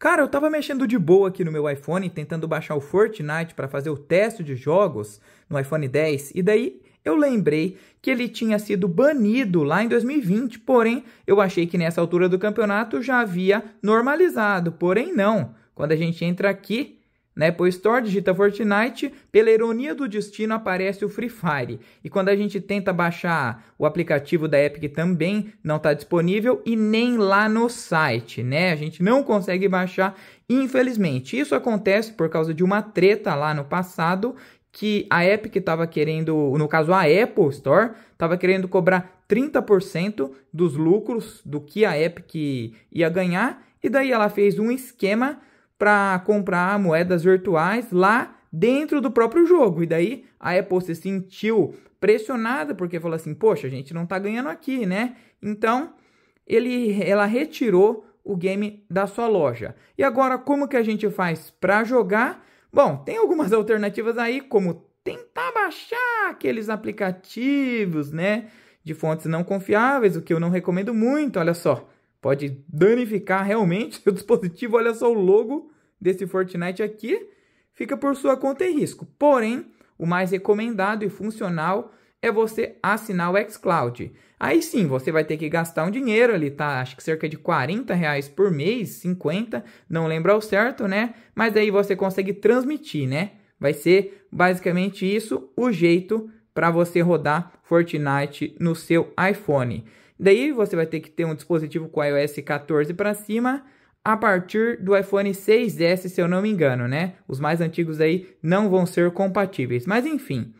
Cara, eu tava mexendo de boa aqui no meu iPhone, tentando baixar o Fortnite para fazer o teste de jogos no iPhone 10, e daí eu lembrei que ele tinha sido banido lá em 2020, porém eu achei que nessa altura do campeonato já havia normalizado, porém não. Quando a gente entra aqui na né? Apple Store digita Fortnite, pela ironia do destino aparece o Free Fire. E quando a gente tenta baixar o aplicativo da Epic também não está disponível e nem lá no site, né? A gente não consegue baixar, infelizmente. Isso acontece por causa de uma treta lá no passado que a Epic estava querendo, no caso a Apple Store, estava querendo cobrar 30% dos lucros do que a Epic ia ganhar, e daí ela fez um esquema para comprar moedas virtuais lá dentro do próprio jogo. E daí a Apple se sentiu pressionada porque falou assim: "Poxa, a gente não está ganhando aqui, né?". Então, ele ela retirou o game da sua loja. E agora como que a gente faz para jogar? Bom, tem algumas alternativas aí, como tentar baixar aqueles aplicativos, né, de fontes não confiáveis, o que eu não recomendo muito, olha só. Pode danificar realmente o dispositivo, olha só o logo desse Fortnite aqui fica por sua conta e risco. Porém, o mais recomendado e funcional é você assinar o xCloud. Aí sim, você vai ter que gastar um dinheiro ali, tá? Acho que cerca de 40 reais por mês, 50, não lembro ao certo, né? Mas aí você consegue transmitir, né? Vai ser basicamente isso o jeito para você rodar Fortnite no seu iPhone. Daí você vai ter que ter um dispositivo com iOS 14 para cima a partir do iPhone 6S, se eu não me engano, né? Os mais antigos aí não vão ser compatíveis. Mas enfim,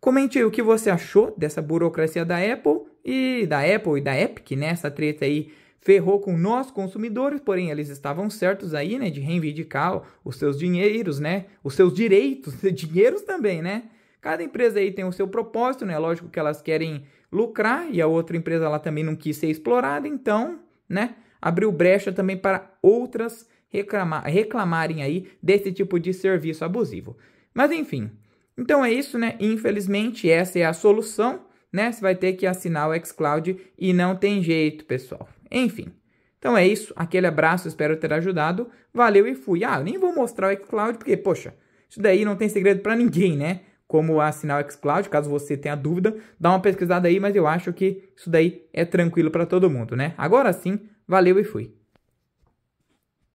comente aí o que você achou dessa burocracia da Apple e da Apple e da Epic, né? Essa treta aí ferrou com nós consumidores, porém eles estavam certos aí, né, de reivindicar os seus dinheiros, né? Os seus direitos, dinheiros também, né? Cada empresa aí tem o seu propósito, né? Lógico que elas querem lucrar e a outra empresa lá também não quis ser explorada, então, né? abriu brecha também para outras reclamar, reclamarem aí desse tipo de serviço abusivo. Mas enfim, então é isso, né? Infelizmente, essa é a solução, né? Você vai ter que assinar o xCloud e não tem jeito, pessoal. Enfim. Então é isso, aquele abraço, espero ter ajudado. Valeu e fui. Ah, nem vou mostrar o xCloud porque, poxa, isso daí não tem segredo para ninguém, né? Como assinar o xCloud, caso você tenha dúvida, dá uma pesquisada aí, mas eu acho que isso daí é tranquilo para todo mundo, né? Agora sim, Valeu e fui!